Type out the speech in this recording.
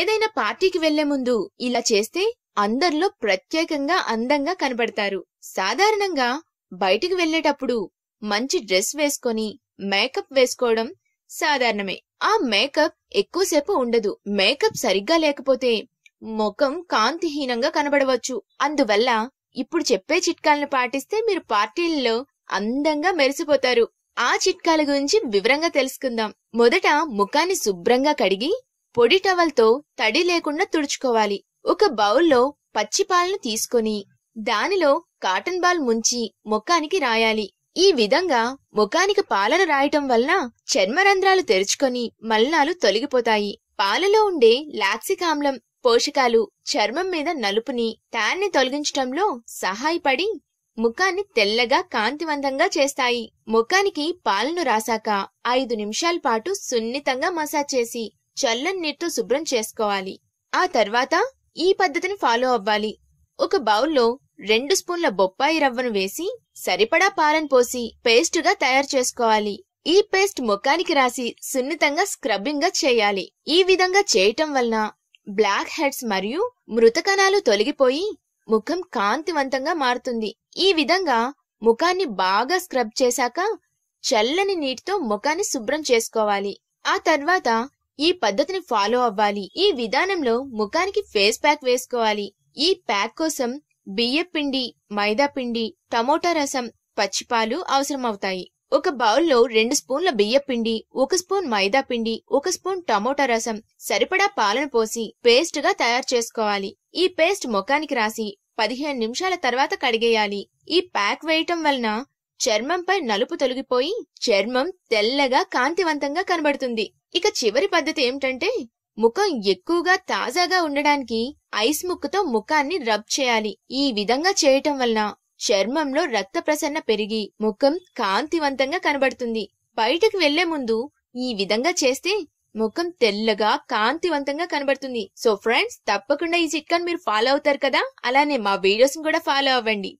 ఏదైనా పార్టీకి వెళ్లే ముందు ఇలా చేస్తే అందరిలో ప్రత్యేకంగా అందంగా కనబడతారు సాధారణంగా బయటికి వెళ్లేటప్పుడు మంచి డ్రెస్ వేసుకొని మేకప్ వేసుకోవడం సాధారణమే ఆ మేకప్ ఎక్కువసేపు ఉండదు మేకప్ సరిగ్గా లేకపోతే ముఖం కాంతిహీనంగా కనబడవచ్చు అందువల్ల ఇప్పుడు చెప్పే చిట్కాలను పాటిస్తే మీరు పార్టీల్లో అందంగా మెరిసిపోతారు ఆ చిట్కాల గురించి వివరంగా తెలుసుకుందాం మొదట ముఖాన్ని శుభ్రంగా కడిగి పొడి టవల్తో తడి లేకుండా తుడుచుకోవాలి ఒక బౌల్లో పచ్చి పాలను తీసుకొని దానిలో కాటన్ బాల్ ముంచి ముఖానికి రాయాలి ఈ విధంగా ముఖానికి పాలను రాయటం వలన చర్మరంధ్రాలు తెరుచుకొని మల్నాలు తొలగిపోతాయి పాలలో ఉండే లాక్సిక్ ఆమ్లం పోషకాలు చర్మం మీద నలుపుని తాన్ని తొలగించటంలో సహాయపడి ముఖాన్ని తెల్లగా కాంతివంతంగా చేస్తాయి ముఖానికి పాలను రాసాక ఐదు నిమిషాల పాటు సున్నితంగా మసాజ్ చేసి చల్లని నీటితో శుభ్రం చేసుకోవాలి ఆ తర్వాత ఈ పద్ధతిని ఫాలో అవ్వాలి ఒక బౌల్లో రెండు స్పూన్ల బొప్పాయి రవ్వను వేసి సరిపడా పాలను పోసి పేస్టుగా తయారు చేసుకోవాలి ఈ పేస్ట్ ముఖానికి రాసి సున్నితంగా స్క్రబ్బింగ్ గా చేయాలి ఈ విధంగా చేయటం వలన బ్లాక్ హెడ్స్ మరియు మృతకణాలు తొలగిపోయి ముఖం కాంతివంతంగా మారుతుంది ఈ విధంగా ముఖాన్ని బాగా స్క్రబ్ చేశాక చల్లని నీటితో ముఖాన్ని శుభ్రం చేసుకోవాలి ఆ తర్వాత ఈ పద్ధతిని ఫాలో అవ్వాలి ఈ విధానంలో ముఖానికి ఫేస్ ప్యాక్ వేసుకోవాలి ఈ ప్యాక్ కోసం బియ్య పిండి మైదా పిండి టమోటా రసం పచ్చిపాలు అవసరమవుతాయి ఒక బౌల్లో రెండు స్పూన్ల బియ్య పిండి ఒక స్పూన్ మైదా పిండి ఒక స్పూన్ టమోటా రసం సరిపడా పాలను పోసి పేస్ట్ గా తయారు చేసుకోవాలి ఈ పేస్ట్ ముఖానికి రాసి పదిహేను నిమిషాల తర్వాత కడిగేయాలి ఈ ప్యాక్ వేయటం వలన చర్మంపై నలుపు తొలగిపోయి చర్మం తెల్లగా కాంతివంతంగా కనబడుతుంది ఇక చివరి పద్ధతి ఏమిటంటే ముఖం ఎక్కువగా తాజాగా ఉండడానికి ఐస్ ముక్కుతో ముఖాన్ని రబ్ చేయాలి ఈ విధంగా చేయటం వలన చర్మంలో రక్త ప్రసరణ పెరిగి ముఖం కాంతివంతంగా కనబడుతుంది బయటకు వెళ్లే ముందు ఈ విధంగా చేస్తే ముఖం తెల్లగా కాంతివంతంగా కనబడుతుంది సో ఫ్రెండ్స్ తప్పకుండా ఈ చిట్కాను మీరు ఫాలో అవుతారు కదా అలానే మా వీడియోస్ కూడా ఫాలో అవ్వండి